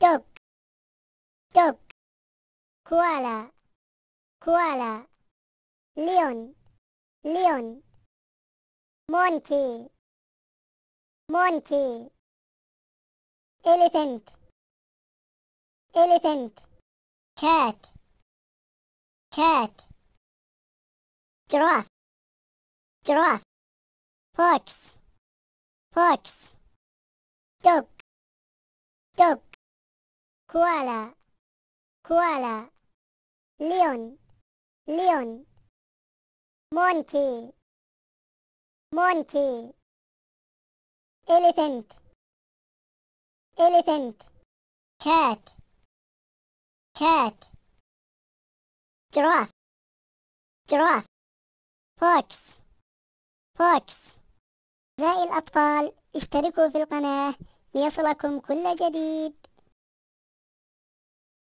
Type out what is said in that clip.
Duck. Duck. Koala. Koala. Lion. Lion. Monkey. Monkey. Elephant. Elephant. Cat. Cat. Giraffe. Giraffe. Fox. Fox. Duck. Duck. كوالا كوالا ليون ليون مونكي مونكي elephant elephant كات كات جراف جراف فوكس فوكس أعزائي الأطفال اشتركوا في القناة ليصلكم كل جديد